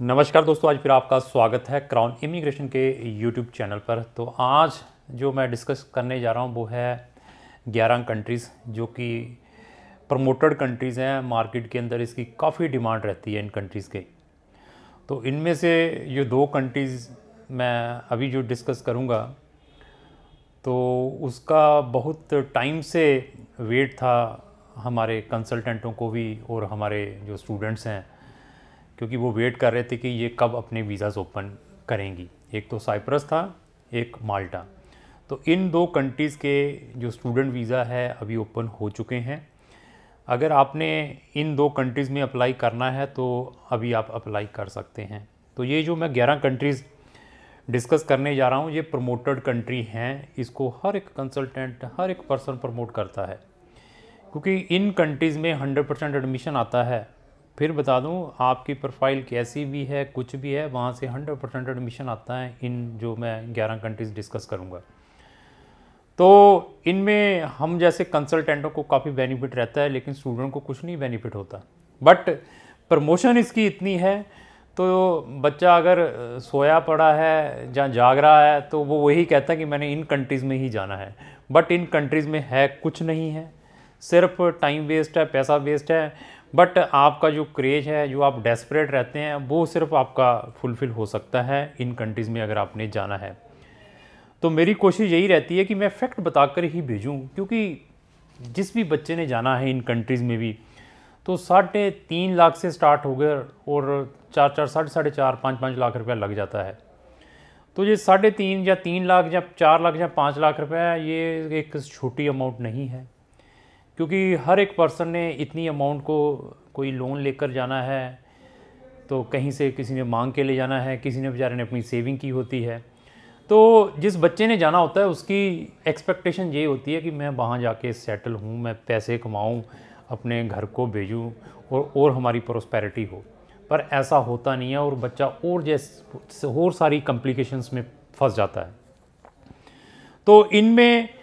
नमस्कार दोस्तों आज फिर आपका स्वागत है क्राउन इमिग्रेशन के यूट्यूब चैनल पर तो आज जो मैं डिस्कस करने जा रहा हूँ वो है ग्यारह कंट्रीज़ जो कि प्रमोटेड कंट्रीज़ हैं मार्केट के अंदर इसकी काफ़ी डिमांड रहती है इन कंट्रीज़ के तो इनमें से ये दो कंट्रीज़ मैं अभी जो डिस्कस करूँगा तो उसका बहुत टाइम से वेट था हमारे कंसल्टेंटों को भी और हमारे जो स्टूडेंट्स हैं क्योंकि वो वेट कर रहे थे कि ये कब अपने वीज़ाज़ ओपन करेंगी एक तो साइप्रस था एक माल्टा तो इन दो कंट्रीज़ के जो स्टूडेंट वीज़ा है अभी ओपन हो चुके हैं अगर आपने इन दो कंट्रीज़ में अप्लाई करना है तो अभी आप अप्लाई कर सकते हैं तो ये जो मैं ग्यारह कंट्रीज़ डिस्कस करने जा रहा हूँ ये प्रमोटेड कंट्री हैं इसको हर एक कंसल्टेंट हर एक पर्सन प्रमोट करता है क्योंकि इन कंट्रीज़ में 100 परसेंट एडमिशन आता है फिर बता दूं आपकी प्रोफाइल कैसी भी है कुछ भी है वहाँ से 100 परसेंट एडमिशन आता है इन जो मैं 11 कंट्रीज़ डिस्कस करूँगा तो इनमें हम जैसे कंसल्टेंटों को काफ़ी बेनिफिट रहता है लेकिन स्टूडेंट को कुछ नहीं बेनिफिट होता बट प्रमोशन इसकी इतनी है तो बच्चा अगर सोया पड़ा है या जाग रहा है तो वो वही कहता है कि मैंने इन कंट्रीज़ में ही जाना है बट इन कंट्रीज़ में है कुछ नहीं है सिर्फ टाइम वेस्ट है पैसा वेस्ट है बट आपका जो क्रेज है जो आप डेस्परेट रहते हैं वो सिर्फ आपका फुलफ़िल हो सकता है इन कंट्रीज़ में अगर आपने जाना है तो मेरी कोशिश यही रहती है कि मैं फैक्ट बताकर ही भेजूँ क्योंकि जिस भी बच्चे ने जाना है इन कंट्रीज़ में भी तो साढ़े तीन लाख से स्टार्ट हो गए और चार चार साढ़े साढ़े चार पाँच पाँच लाख रुपया लग जाता है तो ये साढ़े तीन या तीन लाख या चार लाख या पाँच लाख रुपया ये एक छोटी अमाउंट नहीं है क्योंकि हर एक पर्सन ने इतनी अमाउंट को कोई लोन लेकर जाना है तो कहीं से किसी ने मांग के ले जाना है किसी ने बेचारे ने अपनी सेविंग की होती है तो जिस बच्चे ने जाना होता है उसकी एक्सपेक्टेशन ये होती है कि मैं वहाँ जाके सेटल हूँ मैं पैसे कमाऊँ अपने घर को भेजूँ और और हमारी प्रोस्पैरिटी हो पर ऐसा होता नहीं है और बच्चा और जैस और सारी कॉम्प्लिकेशंस में फंस जाता है तो इनमें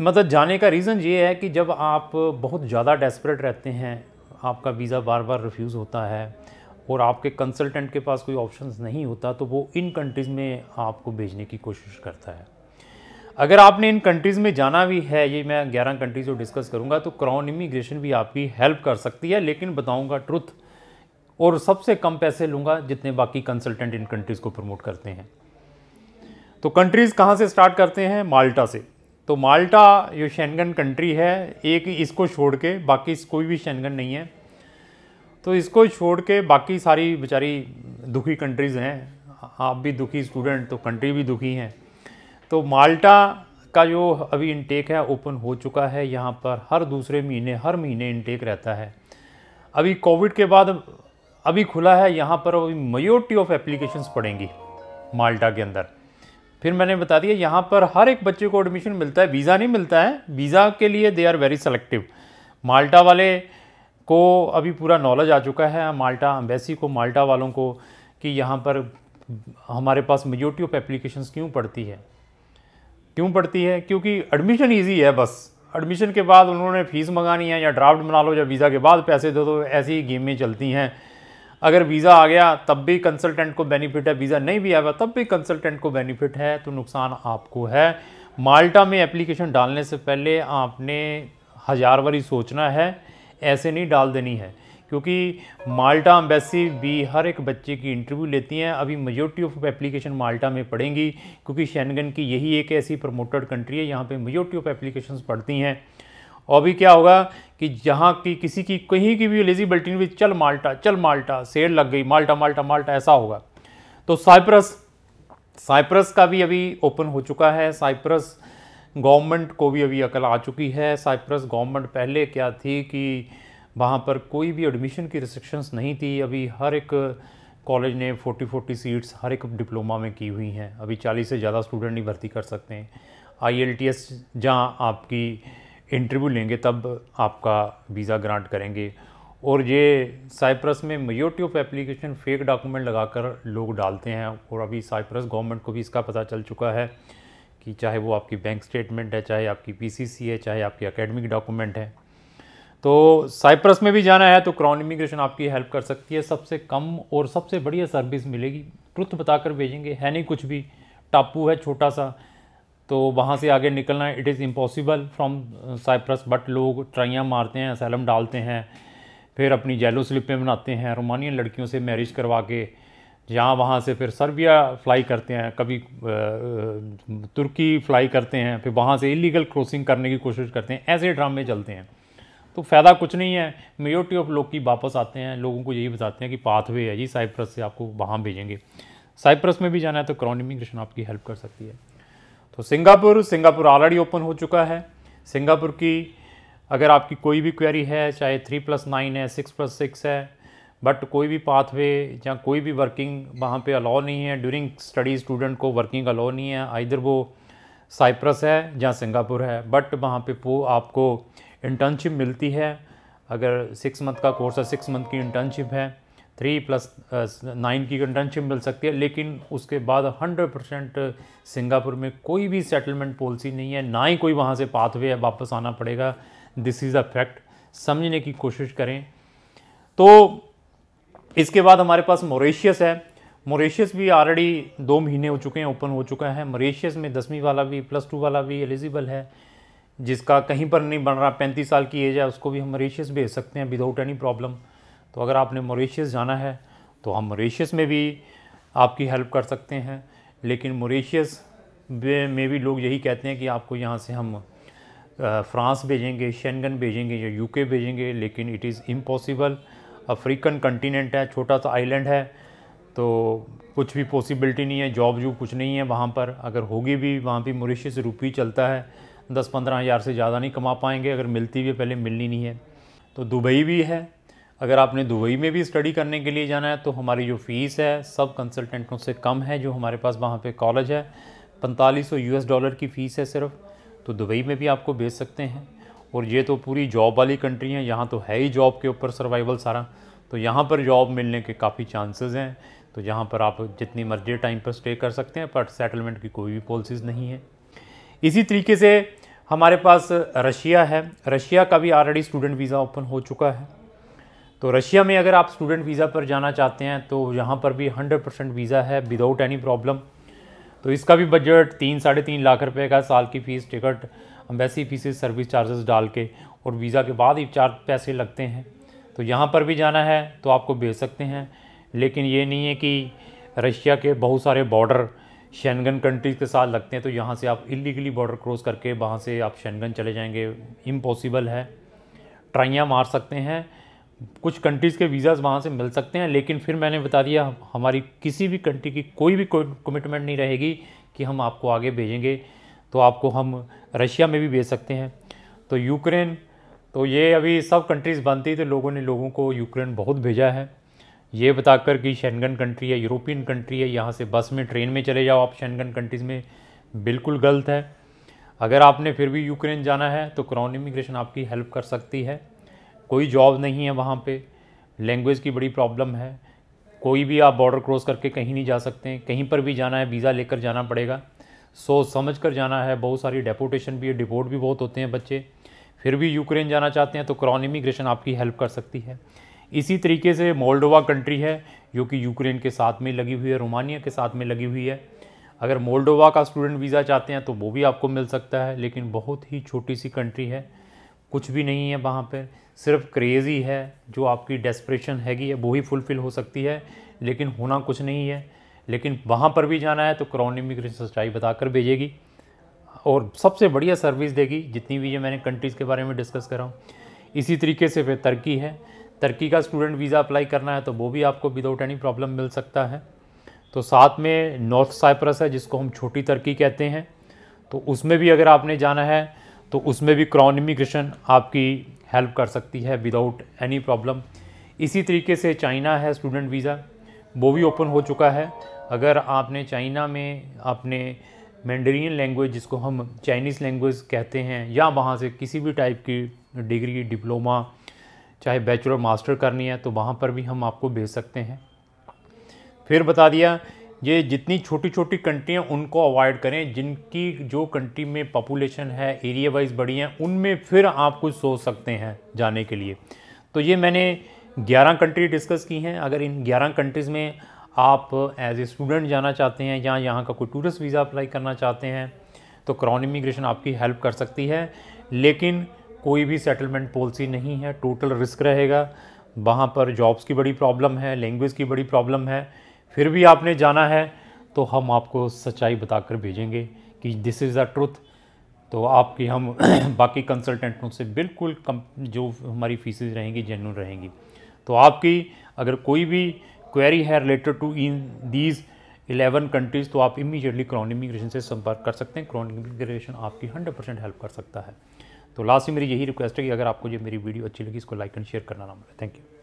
मतलब जाने का रीज़न ये है कि जब आप बहुत ज़्यादा डेस्परेट रहते हैं आपका वीज़ा बार बार रिफ्यूज़ होता है और आपके कंसल्टेंट के पास कोई ऑप्शन नहीं होता तो वो इन कंट्रीज़ में आपको भेजने की कोशिश करता है अगर आपने इन कंट्रीज़ में जाना भी है ये मैं ग्यारह कंट्रीज़ को डिस्कस करूँगा तो क्राउन इमिग्रेशन भी आपकी हेल्प कर सकती है लेकिन बताऊँगा ट्रुथ और सबसे कम पैसे लूँगा जितने बाकी कंसल्टेंट इन कंट्रीज़ को प्रमोट करते हैं तो कंट्रीज़ कहाँ से स्टार्ट करते हैं माल्टा से तो माल्टा जो शेंगन कंट्री है एक इसको छोड़ के बाकी कोई भी शेंगन नहीं है तो इसको छोड़ के बाकी सारी बेचारी दुखी कंट्रीज़ हैं आप भी दुखी स्टूडेंट तो कंट्री भी दुखी हैं तो माल्टा का जो अभी इनटेक है ओपन हो चुका है यहाँ पर हर दूसरे महीने हर महीने इनटेक रहता है अभी कोविड के बाद अभी खुला है यहाँ पर अभी मयोरिटी ऑफ एप्लीकेशंस पड़ेंगी माल्टा के अंदर फिर मैंने बता दिया यहाँ पर हर एक बच्चे को एडमिशन मिलता है वीज़ा नहीं मिलता है वीज़ा के लिए they are very selective Malta वाले को अभी पूरा नॉलेज आ चुका है माल्टा अम्बेसी को माल्टा वालों को कि यहाँ पर हमारे पास मेजोरिटी ऑफ एप्लीकेशन क्यों पड़ती है क्यों पड़ती है क्योंकि एडमिशन ईजी है बस एडमिशन के बाद उन्होंने फ़ीस मंगानी है या ड्राफ्ट बना लो या वीज़ा के बाद पैसे दे दो तो ऐसी ही गेमें चलती हैं अगर वीज़ा आ गया तब भी कंसल्टेंट को बेनिफिट है वीज़ा नहीं भी आया तब भी कंसल्टेंट को बेनिफिट है तो नुकसान आपको है माल्टा में एप्लीकेशन डालने से पहले आपने हज़ार बारी सोचना है ऐसे नहीं डाल देनी है क्योंकि माल्टा अम्बेसी भी हर एक बच्चे की इंटरव्यू लेती हैं अभी मेजोरिटी ऑफ एप्लीकेशन माल्टा में पढ़ेंगी क्योंकि शैनगन की यही एक ऐसी प्रमोटेड कंट्री है यहाँ पे मेजोरिटी ऑफ एप्लीकेशंस पढ़ती हैं और भी क्या होगा कि जहाँ की किसी की कहीं की भी एलिजिबिलिटी नहीं चल माल्टा चल माल्टा सेल लग गई माल्टा माल्टा माल्टा ऐसा होगा तो साइप्रस साइप्रस का भी अभी ओपन हो चुका है साइप्रस गवर्नमेंट को भी अभी अकल आ चुकी है साइप्रस गवर्नमेंट पहले क्या थी कि वहाँ पर कोई भी एडमिशन की रिस्ट्रिक्शंस नहीं थी अभी हर एक कॉलेज ने 40 40 सीट्स हर एक डिप्लोमा में की हुई हैं अभी 40 से ज़्यादा स्टूडेंट ही भर्ती कर सकते हैं आई एल टी एस जहाँ आपकी इंटरव्यू लेंगे तब आपका वीज़ा ग्रांट करेंगे और ये साइप्रस में majority of application fake document लगाकर लोग डालते हैं और अभी साइप्रस गवर्नमेंट को भी इसका पता चल चुका है कि चाहे वो आपकी बैंक स्टेटमेंट है चाहे आपकी पीसीसी है चाहे आपकी एकेडमिक डॉक्यूमेंट है तो साइप्रस में भी जाना है तो क्राउन इमिग्रेशन आपकी हेल्प कर सकती है सबसे कम और सबसे बढ़िया सर्विस मिलेगी ट्रुथ बताकर भेजेंगे है नहीं कुछ भी टापू है छोटा सा तो वहाँ से आगे निकलना it is impossible from Cyprus but लोग ट्राइयाँ मारते हैं असैलम डालते हैं फिर अपनी जेलो स्लिपें बनाते हैं रोमानियन लड़कियों से मैरिज करवा के जहाँ वहाँ से फिर सर्बिया फ्लाई करते हैं कभी uh, uh, तुर्की फ्लाई करते हैं फिर वहाँ से इलीगल क्रॉसिंग करने की कोशिश करते हैं ऐसे ड्रामे चलते हैं तो फ़ायदा कुछ नहीं है मेजोरिटी ऑफ लोग की वापस आते हैं लोगों को यही बताते हैं कि पाथवे है जी साइप्रस से आपको वहाँ भेजेंगे साइप्रस में भी जाना है तो क्रॉन इमिग्रेशन आपकी हेल्प कर सकती है तो सिंगापुर सिंगापुर ऑलरेडी ओपन हो चुका है सिंगापुर की अगर आपकी कोई भी क्वेरी है चाहे थ्री प्लस नाइन है सिक्स प्लस सिक्स है बट कोई भी पाथवे या कोई भी वर्किंग वहाँ पे अलाउ नहीं है ड्यूरिंग स्टडी स्टूडेंट को वर्किंग अलाउ नहीं है इधर वो साइप्रस है या सिंगापुर है बट वहाँ पे वो आपको इंटर्नशिप मिलती है अगर सिक्स मंथ का कोर्स है सिक्स मंथ की इंटर्नशिप है थ्री प्लस नाइन की कंटेंशिप मिल सकती है लेकिन उसके बाद हंड्रेड परसेंट सिंगापुर में कोई भी सेटलमेंट पॉलिसी नहीं है ना ही कोई वहाँ से पाथवे है वापस आना पड़ेगा दिस इज़ अ फैक्ट समझने की कोशिश करें तो इसके बाद हमारे पास मोरेशियस है मोरेशियस भी ऑलरेडी दो महीने हो चुके हैं ओपन हो चुका है मोरेशियस में दसवीं वाला भी प्लस टू वाला भी एलिजिबल है जिसका कहीं पर नहीं बन रहा पैंतीस साल की एज है उसको भी हम मोरेशियस भेज सकते हैं विदाउट एनी प्रॉब्लम तो अगर आपने मॉरिशस जाना है तो हम मॉरिशस में भी आपकी हेल्प कर सकते हैं लेकिन मोरीशियस में भी लोग यही कहते हैं कि आपको यहाँ से हम फ्रांस भेजेंगे शेंगन भेजेंगे या यूके भेजेंगे लेकिन it is impossible African continent है छोटा सा आइलैंड है तो कुछ भी पॉसिबिलिटी नहीं है जॉब जूब कुछ नहीं है वहाँ पर अगर होगी भी वहाँ भी मोरीशियस रुपये चलता है दस पंद्रह हज़ार से ज़्यादा नहीं कमा पाएंगे अगर मिलती भी है पहले मिलनी नहीं है तो दुबई भी है अगर आपने दुबई में भी स्टडी करने के लिए जाना है तो हमारी जो फ़ीस है सब कंसल्टेंटों से कम है जो हमारे पास वहाँ पे कॉलेज है पैंतालीस सौ यूएस डॉलर की फ़ीस है सिर्फ तो दुबई में भी आपको भेज सकते हैं और ये तो पूरी जॉब वाली कंट्री है यहाँ तो है ही जॉब के ऊपर सर्वाइवल सारा तो यहाँ पर जॉब मिलने के काफ़ी चांसेस हैं तो यहाँ पर आप जितनी मर्जी टाइम पर स्टे कर सकते हैं बट सेटलमेंट की कोई भी पॉलिसीज़ नहीं है इसी तरीके से हमारे पास रशिया है रशिया का भी ऑलरेडी स्टूडेंट वीज़ा ओपन हो चुका है तो रशिया में अगर आप स्टूडेंट वीज़ा पर जाना चाहते हैं तो यहाँ पर भी हंड्रेड परसेंट वीज़ा है विदाउट एनी प्रॉब्लम तो इसका भी बजट तीन साढ़े तीन लाख रुपए का साल की fees ticket embassy fees service charges डाल के और वीज़ा के बाद ही चार पैसे लगते हैं तो यहाँ पर भी जाना है तो आपको भेज सकते हैं लेकिन ये नहीं है कि रशिया के बहुत सारे बॉर्डर शैनगन कंट्रीज़ के साथ लगते हैं तो यहाँ से आप इलीगली बॉर्डर क्रॉस करके वहाँ से आप शैनगन चले जाएँगे इम्पॉसिबल है ट्राइयाँ मार सकते हैं कुछ कंट्रीज़ के वीज़ाज़ वहाँ से मिल सकते हैं लेकिन फिर मैंने बता दिया हमारी किसी भी कंट्री की कोई भी कमिटमेंट नहीं रहेगी कि हम आपको आगे भेजेंगे तो आपको हम रशिया में भी भेज सकते हैं तो यूक्रेन तो ये अभी सब कंट्रीज़ बनती थे तो लोगों ने लोगों को यूक्रेन बहुत भेजा है ये बताकर कि शैनगन कंट्री है यूरोपियन कंट्री है यहाँ से बस में ट्रेन में चले जाओ आप शैनगन कंट्रीज़ में बिल्कुल गलत है अगर आपने फिर भी यूक्रेन जाना है तो क्राउन इमिग्रेशन आपकी हेल्प कर सकती है कोई जॉब नहीं है वहाँ पे लैंग्वेज की बड़ी प्रॉब्लम है कोई भी आप बॉर्डर क्रॉस करके कहीं नहीं जा सकते हैं कहीं पर भी जाना है वीज़ा लेकर जाना पड़ेगा सोच समझ कर जाना है बहुत सारी डेपोटेशन भी है डिपोर्ट भी बहुत होते हैं बच्चे फिर भी यूक्रेन जाना चाहते हैं तो क्रॉन इमिग्रेशन आपकी हेल्प कर सकती है इसी तरीके से मोल्डोवा कंट्री है जो कि यूक्रेन के साथ में लगी हुई है रोमानिया के साथ में लगी हुई है अगर मोल्डोवा का स्टूडेंट वीज़ा चाहते हैं तो वो भी आपको मिल सकता है लेकिन बहुत ही छोटी सी कंट्री है कुछ भी नहीं है वहाँ पर सिर्फ क्रेज़ ही है जो आपकी डेस्परेशन हैगी है वो ही फुलफ़िल हो सकती है लेकिन होना कुछ नहीं है लेकिन वहाँ पर भी जाना है तो क्रॉन इमिग्रेशन सच्चाई बताकर भेजेगी और सबसे बढ़िया सर्विस देगी जितनी भी ये मैंने कंट्रीज़ के बारे में डिस्कस करा हूँ इसी तरीके से फिर तर्की है तर्की का स्टूडेंट वीज़ा अप्लाई करना है तो वो भी आपको विदाउट एनी प्रॉब्लम मिल सकता है तो साथ में नॉर्थ साइप्रस है जिसको हम छोटी तर्की कहते हैं तो उसमें भी अगर आपने जाना है तो उसमें भी क्रॉन इमिग्रेशन आपकी हेल्प कर सकती है विदाउट एनी प्रॉब्लम इसी तरीके से चाइना है स्टूडेंट वीज़ा वो भी ओपन हो चुका है अगर आपने चाइना में अपने मैंडरिन लैंग्वेज जिसको हम चाइनीज़ लैंग्वेज कहते हैं या वहाँ से किसी भी टाइप की डिग्री डिप्लोमा चाहे बैचलर मास्टर करनी है तो वहाँ पर भी हम आपको भेज सकते हैं फिर बता दिया ये जितनी छोटी छोटी कंट्री हैं उनको अवॉइड करें जिनकी जो कंट्री में पॉपुलेशन है एरिया वाइज बड़ी हैं उनमें फिर आप कुछ सोच सकते हैं जाने के लिए तो ये मैंने 11 कंट्री डिस्कस की हैं अगर इन 11 कंट्रीज़ में आप एज ए स्टूडेंट जाना चाहते हैं या यहाँ का कोई टूरिस्ट वीज़ा अप्लाई करना चाहते हैं तो क्रॉन इमिग्रेशन आपकी हेल्प कर सकती है लेकिन कोई भी सेटलमेंट पॉलिसी नहीं है टोटल रिस्क रहेगा वहाँ पर जॉब्स की बड़ी प्रॉब्लम है लैंग्वेज की बड़ी प्रॉब्लम है फिर भी आपने जाना है तो हम आपको सच्चाई बताकर भेजेंगे कि दिस इज़ द ट्रुथ तो आपकी हम बाकी कंसल्टेंटों से बिल्कुल कम जो हमारी फीसेज रहेंगी जेनून रहेंगी तो आपकी अगर कोई भी क्वेरी है related to in these 11 countries तो आप इमीजिएटली क्रॉन इमिग्रेशन से संपर्क कर सकते हैं क्रॉन इमिग्रेशन आपकी 100 परसेंट हेल्प कर सकता है तो लास्ट में मेरी यही रिक्वेस्ट है कि अगर आपको जो मेरी वीडियो अच्छी लगी इसको लाइक एंड शेयर करना ना मिले थैंक यू